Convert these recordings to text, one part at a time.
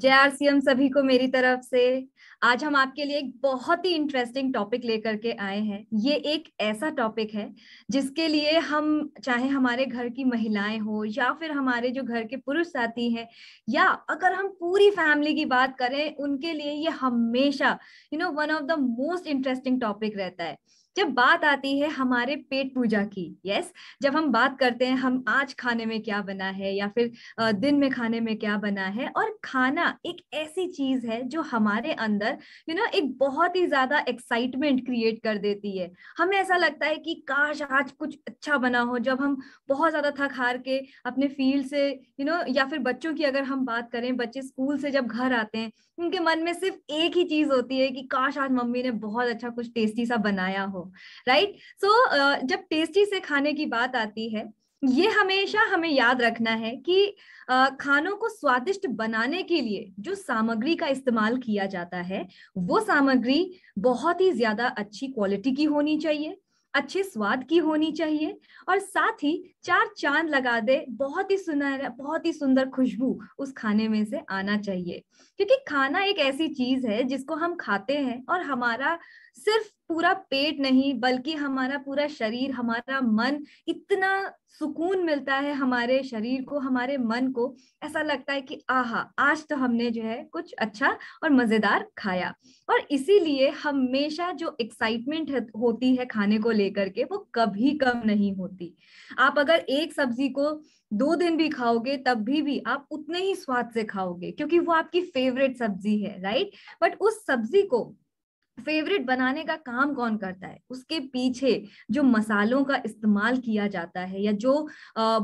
जय एम सभी को मेरी तरफ से आज हम आपके लिए एक बहुत ही इंटरेस्टिंग टॉपिक लेकर के आए हैं ये एक ऐसा टॉपिक है जिसके लिए हम चाहे हमारे घर की महिलाएं हो या फिर हमारे जो घर के पुरुष साथी हैं या अगर हम पूरी फैमिली की बात करें उनके लिए ये हमेशा you know one of the most interesting topic रहता है जब बात आती है हमारे पेट पूजा की यस जब हम बात करते हैं हम आज खाने में क्या बना है या फिर दिन में खाने में क्या बना है और खाना एक ऐसी चीज है जो हमारे अंदर यू you नो know, एक बहुत ही ज्यादा एक्साइटमेंट क्रिएट कर देती है हमें ऐसा लगता है कि काश आज कुछ अच्छा बना हो जब हम बहुत ज्यादा थक हार के अपने फील्ड से यू you नो know, या फिर बच्चों की अगर हम बात करें बच्चे स्कूल से जब घर आते हैं उनके मन में सिर्फ एक ही चीज होती है कि काश आज मम्मी ने बहुत अच्छा कुछ टेस्टी सा बनाया हो हो राइट सो so, uh, जब टेस्टी से खाने की बात आती है ये हमेशा हमें याद रखना है कि uh, खानों को स्वादिष्ट बनाने के लिए जो सामग्री का इस्तेमाल किया जाता है वो सामग्री बहुत ही ज्यादा अच्छी क्वालिटी की होनी चाहिए अच्छे स्वाद की होनी चाहिए और साथ ही चार चांद लगा दे बहुत ही सुनहरा बहुत ही सुंदर खुशबू उस खाने में से आना चाहिए क्योंकि खाना एक ऐसी चीज है जिसको हम खाते हैं और हमारा सिर्फ पूरा पेट नहीं बल्कि हमारा पूरा शरीर हमारा मन इतना सुकून मिलता है हमारे शरीर को हमारे मन को ऐसा लगता है कि आहा आज तो हमने जो है कुछ अच्छा और मजेदार खाया और इसीलिए हमेशा जो एक्साइटमेंट होती है खाने को लेकर के वो कभी कम नहीं होती आप अगर एक सब्जी को दो दिन भी खाओगे तब भी भी आप उतने ही स्वाद से खाओगे क्योंकि वो आपकी फेवरेट सब्जी है राइट बट उस सब्जी को फेवरेट बनाने का काम कौन करता है उसके पीछे जो मसालों का इस्तेमाल किया जाता है या जो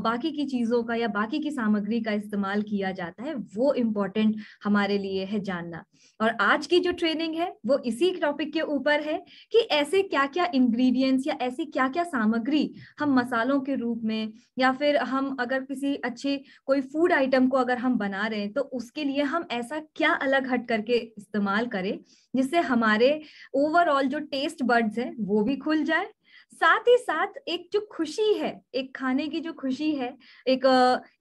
बाकी की चीज़ों का या बाकी की सामग्री का इस्तेमाल किया जाता है वो इम्पोर्टेंट हमारे लिए है जानना और आज की जो ट्रेनिंग है वो इसी टॉपिक के ऊपर है कि ऐसे क्या क्या इंग्रेडिएंट्स या ऐसी क्या क्या सामग्री हम मसालों के रूप में या फिर हम अगर किसी अच्छे कोई फूड आइटम को अगर हम बना रहे हैं तो उसके लिए हम ऐसा क्या अलग हट करके इस्तेमाल करें जिससे हमारे ओवरऑल जो टेस्ट बर्ड्स है वो भी खुल जाए साथ ही साथ एक जो खुशी है एक खाने की जो खुशी है एक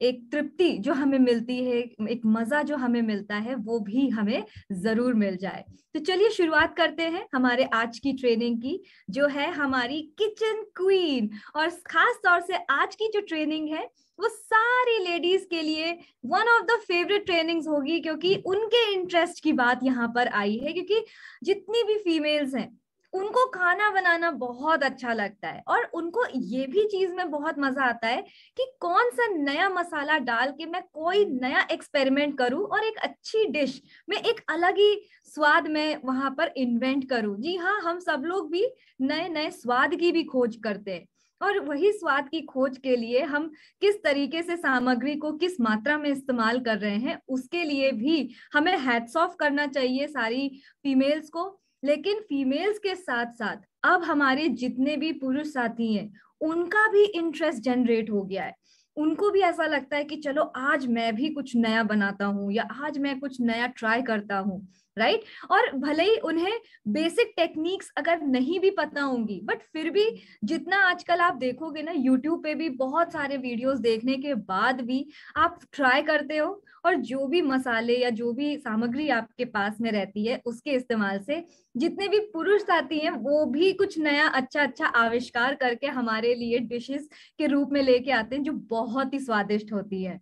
एक तृप्ति जो हमें मिलती है एक मजा जो हमें मिलता है वो भी हमें जरूर मिल जाए तो चलिए शुरुआत करते हैं हमारे आज की ट्रेनिंग की जो है हमारी किचन क्वीन और खास तौर से आज की जो ट्रेनिंग है वो सारी लेडीज के लिए one of the favourite trainings होगी क्योंकि उनके इंटरेस्ट की बात यहाँ पर आई है क्योंकि जितनी भी फीमेल्स हैं उनको खाना बनाना बहुत अच्छा लगता है और उनको ये भी चीज में बहुत मजा आता है कि कौन सा नया मसाला डाल के मैं कोई नया एक्सपेरिमेंट करूं और एक अच्छी डिश में एक अलग ही स्वाद में वहां पर इन्वेंट करूं जी हाँ हम सब लोग भी नए नए स्वाद की भी खोज करते हैं और वही स्वाद की खोज के लिए हम किस तरीके से सामग्री को किस मात्रा में इस्तेमाल कर रहे हैं उसके लिए भी हमें हैट्स ऑफ करना चाहिए सारी फीमेल्स को लेकिन फीमेल्स के साथ साथ अब हमारे जितने भी पुरुष साथी हैं उनका भी इंटरेस्ट जनरेट हो गया है उनको भी ऐसा लगता है कि चलो आज मैं भी कुछ नया बनाता हूँ या आज मैं कुछ नया ट्राई करता हूँ राइट right? और भले ही उन्हें बेसिक टेक्निक्स अगर नहीं भी पता होंगी बट फिर भी जितना आजकल आप देखोगे ना यूट्यूब पे भी बहुत सारे वीडियोस देखने के बाद भी आप ट्राई करते हो और जो भी मसाले या जो भी सामग्री आपके पास में रहती है उसके इस्तेमाल से जितने भी पुरुष साथी हैं वो भी कुछ नया अच्छा अच्छा आविष्कार करके हमारे लिए डिशेस के रूप में लेके आते हैं जो बहुत ही स्वादिष्ट होती है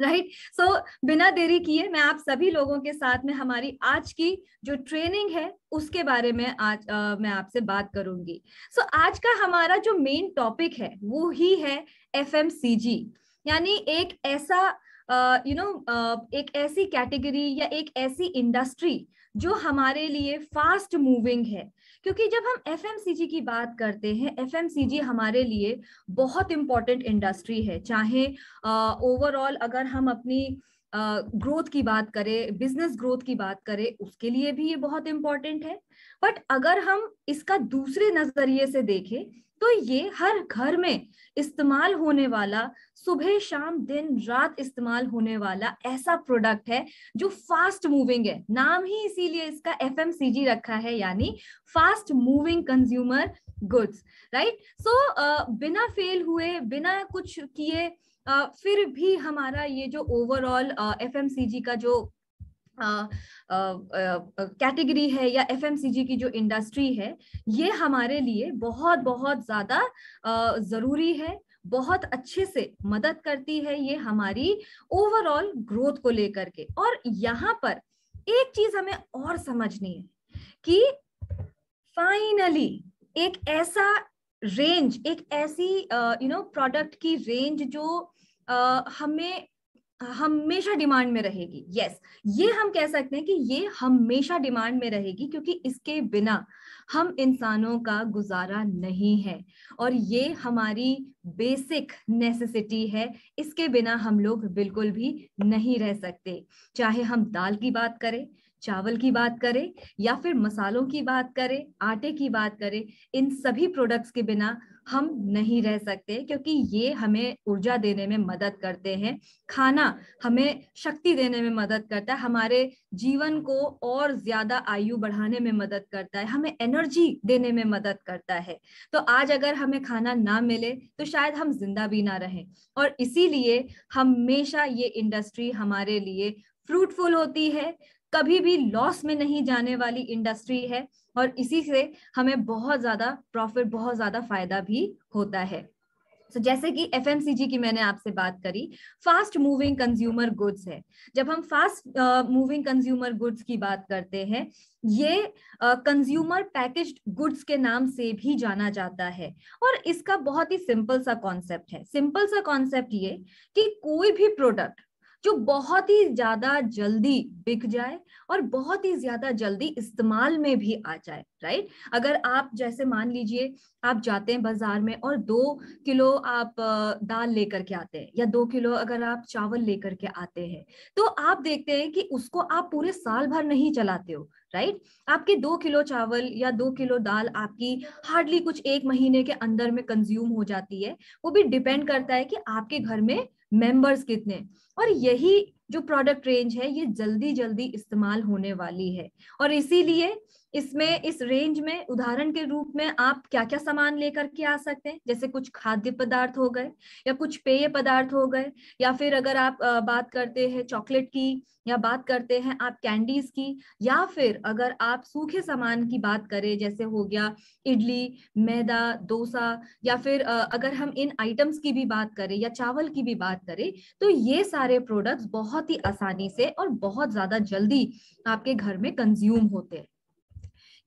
राइट सो बिना देरी किए मैं आप सभी लोगों के साथ में हमारी आज की जो ट्रेनिंग है उसके बारे में आज आ, मैं आपसे बात करूंगी सो so, आज का हमारा जो मेन टॉपिक है वो ही है एफ यानी एक ऐसा you uh, know you know, uh, एक ऐसी कैटेगरी या एक ऐसी इंडस्ट्री जो हमारे लिए फास्ट मूविंग है क्योंकि जब हम एफ की बात करते हैं एफ हमारे लिए बहुत इंपॉर्टेंट इंडस्ट्री है चाहे ओवरऑल uh, अगर हम अपनी ग्रोथ की बात करें बिजनेस ग्रोथ की बात करें उसके लिए भी ये बहुत इम्पोर्टेंट है बट अगर हम इसका दूसरे नजरिए से देखें तो ये हर घर में इस्तेमाल होने वाला सुबह शाम दिन रात इस्तेमाल होने वाला ऐसा प्रोडक्ट है जो फास्ट मूविंग है नाम ही इसीलिए इसका एफ रखा है यानी fast moving consumer goods right so बिना फेल हुए बिना कुछ किए फिर भी हमारा ये जो ओवरऑल जी का जो कैटेगरी है या एफ की जो इंडस्ट्री है ये हमारे लिए बहुत बहुत ज़्यादा ज़रूरी है बहुत अच्छे से मदद करती है ये हमारी ओवरऑल ग्रोथ को लेकर के और यहाँ पर एक चीज हमें और समझनी है कि फाइनली एक ऐसा रेंज एक ऐसी यू नो प्रोडक्ट की रेंज जो uh, हमें हमेशा डिमांड में रहेगी यस yes. ये हम कह सकते हैं कि ये हमेशा डिमांड में रहेगी क्योंकि इसके बिना हम इंसानों का गुजारा नहीं है और ये हमारी बेसिक नेसेसिटी है इसके बिना हम लोग बिल्कुल भी नहीं रह सकते चाहे हम दाल की बात करें चावल की बात करें या फिर मसालों की बात करें आटे की बात करें इन सभी प्रोडक्ट्स के बिना हम नहीं रह सकते क्योंकि ये हमें ऊर्जा देने में मदद करते हैं खाना हमें शक्ति देने में मदद करता है हमारे जीवन को और ज्यादा आयु बढ़ाने में मदद करता है हमें एनर्जी देने में मदद करता है तो आज अगर हमें खाना ना मिले तो शायद हम जिंदा भी ना रहें और इसीलिए हमेशा ये इंडस्ट्री हमारे लिए फ्रूटफुल होती है कभी भी लॉस में नहीं जाने वाली इंडस्ट्री है और इसी से हमें बहुत ज्यादा प्रॉफिट बहुत ज्यादा फायदा भी होता है तो so, जैसे कि एफ की मैंने आपसे बात करी फास्ट मूविंग कंज्यूमर गुड्स है जब हम फास्ट मूविंग कंज्यूमर गुड्स की बात करते हैं ये कंज्यूमर पैकेज गुड्स के नाम से भी जाना जाता है और इसका बहुत ही सिंपल सा कॉन्सेप्ट है सिंपल सा कॉन्सेप्ट ये कि कोई भी प्रोडक्ट जो बहुत ही ज्यादा जल्दी बिक जाए और बहुत ही ज्यादा जल्दी इस्तेमाल में भी आ जाए राइट अगर आप जैसे मान लीजिए आप जाते हैं बाजार में और दो किलो आप दाल लेकर के आते हैं या दो किलो अगर आप चावल लेकर के आते हैं तो आप देखते हैं कि उसको आप पूरे साल भर नहीं चलाते हो राइट आपके दो किलो चावल या दो किलो दाल आपकी हार्डली कुछ एक महीने के अंदर में कंज्यूम हो जाती है वो भी डिपेंड करता है कि आपके घर में मेंबर्स कितने और यही जो प्रोडक्ट रेंज है ये जल्दी जल्दी इस्तेमाल होने वाली है और इसीलिए इसमें इस रेंज में उदाहरण के रूप में आप क्या क्या सामान लेकर के आ सकते हैं जैसे कुछ खाद्य पदार्थ हो गए या कुछ पेय पदार्थ हो गए या फिर अगर आप बात करते हैं चॉकलेट की या बात करते हैं आप कैंडीज की या फिर अगर आप सूखे सामान की बात करें जैसे हो गया इडली मैदा डोसा या फिर अगर हम इन आइटम्स की भी बात करें या चावल की भी बात करें तो ये सारे प्रोडक्ट्स बहुत ही आसानी से और बहुत ज्यादा जल्दी आपके घर में कंज्यूम होते हैं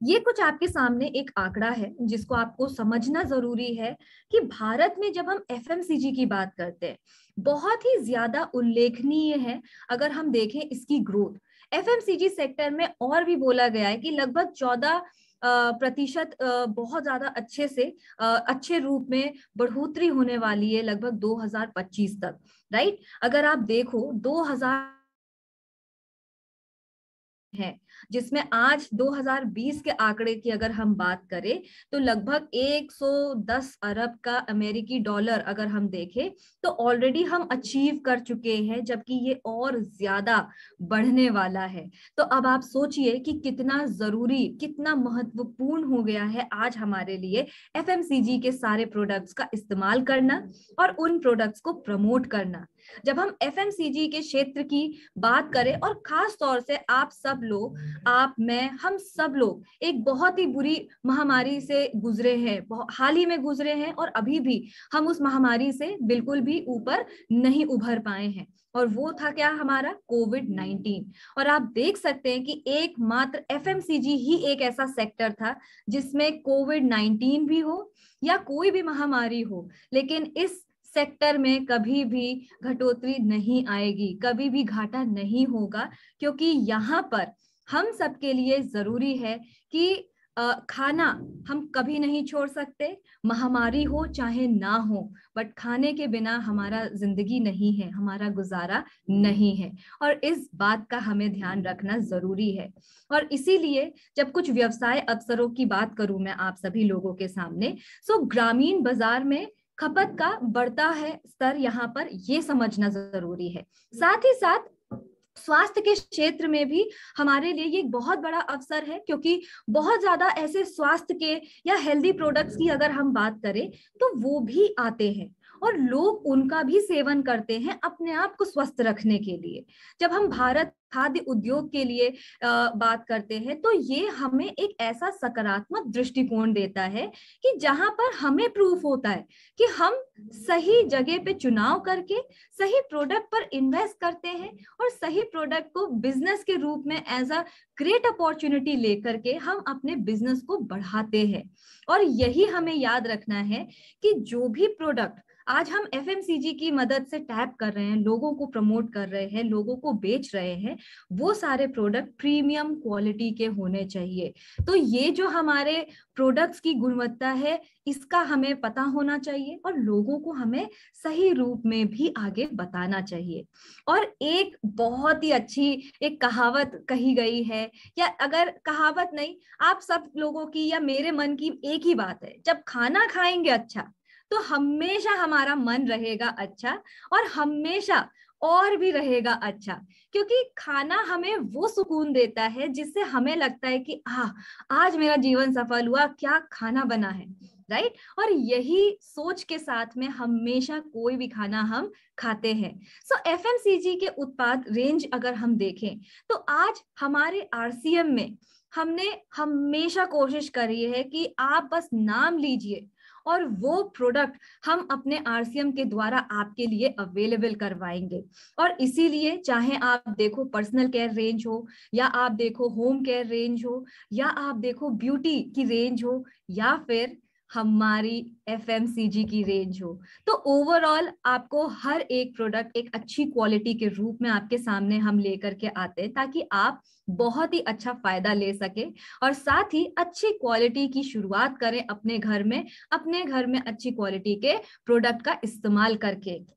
ये कुछ आपके सामने एक आंकड़ा है जिसको आपको समझना जरूरी है कि भारत में जब हम एफ की बात करते हैं बहुत ही ज्यादा उल्लेखनीय है अगर हम देखें इसकी ग्रोथ एफ सेक्टर में और भी बोला गया है कि लगभग चौदह प्रतिशत बहुत ज्यादा अच्छे से अच्छे रूप में बढ़ोतरी होने वाली है लगभग 2025 तक राइट अगर आप देखो है जिसमें आज 2020 के आंकड़े की अगर हम बात करें तो लगभग 110 अरब का अमेरिकी डॉलर अगर हम देखें तो ऑलरेडी हम अचीव कर चुके हैं जबकि ये और ज्यादा बढ़ने वाला है तो अब आप सोचिए कि कितना जरूरी कितना महत्वपूर्ण हो गया है आज हमारे लिए एफ के सारे प्रोडक्ट्स का इस्तेमाल करना और उन प्रोडक्ट्स को प्रमोट करना जब हम एफ के क्षेत्र की बात करें और खास तौर से आप सब लोग आप मैं हम सब लोग एक बहुत ही बुरी महामारी से गुजरे हैं हाल ही में गुजरे हैं और अभी भी हम उस महामारी से बिल्कुल भी ऊपर नहीं उभर पाए हैं और वो था क्या हमारा कोविड नाइनटीन और आप देख सकते हैं कि एकमात्र एफ ही एक ऐसा सेक्टर था जिसमें कोविड नाइनटीन भी हो या कोई भी महामारी हो लेकिन इस सेक्टर में कभी भी घटोतरी नहीं आएगी कभी भी घाटा नहीं होगा क्योंकि यहाँ पर हम सबके लिए जरूरी है कि खाना हम कभी नहीं छोड़ सकते महामारी हो चाहे ना हो बट खाने के बिना हमारा जिंदगी नहीं है हमारा गुजारा नहीं है और इस बात का हमें ध्यान रखना जरूरी है और इसीलिए जब कुछ व्यवसाय अवसरों की बात करूं मैं आप सभी लोगों के सामने सो तो ग्रामीण बाजार में खपत का बढ़ता है स्तर यहाँ पर ये समझना जरूरी है साथ ही साथ स्वास्थ्य के क्षेत्र में भी हमारे लिए ये एक बहुत बड़ा अवसर है क्योंकि बहुत ज्यादा ऐसे स्वास्थ्य के या हेल्दी प्रोडक्ट्स की अगर हम बात करें तो वो भी आते हैं और लोग उनका भी सेवन करते हैं अपने आप को स्वस्थ रखने के लिए जब हम भारत खाद्य उद्योग के लिए बात करते हैं तो ये हमें एक ऐसा सकारात्मक दृष्टिकोण देता है कि जहां पर हमें प्रूफ होता है कि हम सही जगह पे चुनाव करके सही प्रोडक्ट पर इन्वेस्ट करते हैं और सही प्रोडक्ट को बिजनेस के रूप में एज अ ग्रेट अपॉर्चुनिटी लेकर के हम अपने बिजनेस को बढ़ाते हैं और यही हमें याद रखना है कि जो भी प्रोडक्ट आज हम एफ की मदद से टैप कर रहे हैं लोगों को प्रमोट कर रहे हैं लोगों को बेच रहे हैं वो सारे प्रोडक्ट प्रीमियम क्वालिटी के होने चाहिए तो ये जो हमारे प्रोडक्ट्स की गुणवत्ता है इसका हमें पता होना चाहिए और लोगों को हमें सही रूप में भी आगे बताना चाहिए और एक बहुत ही अच्छी एक कहावत कही गई है या अगर कहावत नहीं आप सब लोगों की या मेरे मन की एक ही बात है जब खाना खाएंगे अच्छा तो हमेशा हमारा मन रहेगा अच्छा और हमेशा और भी रहेगा अच्छा क्योंकि खाना हमें वो सुकून देता है जिससे हमें लगता है कि आ आज मेरा जीवन सफल हुआ क्या खाना बना है राइट right? और यही सोच के साथ में हमेशा कोई भी खाना हम खाते हैं सो so, एफ के उत्पाद रेंज अगर हम देखें तो आज हमारे आरसीएम में हमने हमेशा कोशिश करी है कि आप बस नाम लीजिए और वो प्रोडक्ट हम अपने आरसीएम के द्वारा आपके लिए अवेलेबल करवाएंगे और इसीलिए चाहे आप देखो पर्सनल केयर रेंज हो या आप देखो होम केयर रेंज हो या आप देखो ब्यूटी की रेंज हो या फिर हमारी एफ की रेंज हो तो ओवरऑल आपको हर एक प्रोडक्ट एक अच्छी क्वालिटी के रूप में आपके सामने हम लेकर के आते हैं ताकि आप बहुत ही अच्छा फायदा ले सके और साथ ही अच्छी क्वालिटी की शुरुआत करें अपने घर में अपने घर में अच्छी क्वालिटी के प्रोडक्ट का इस्तेमाल करके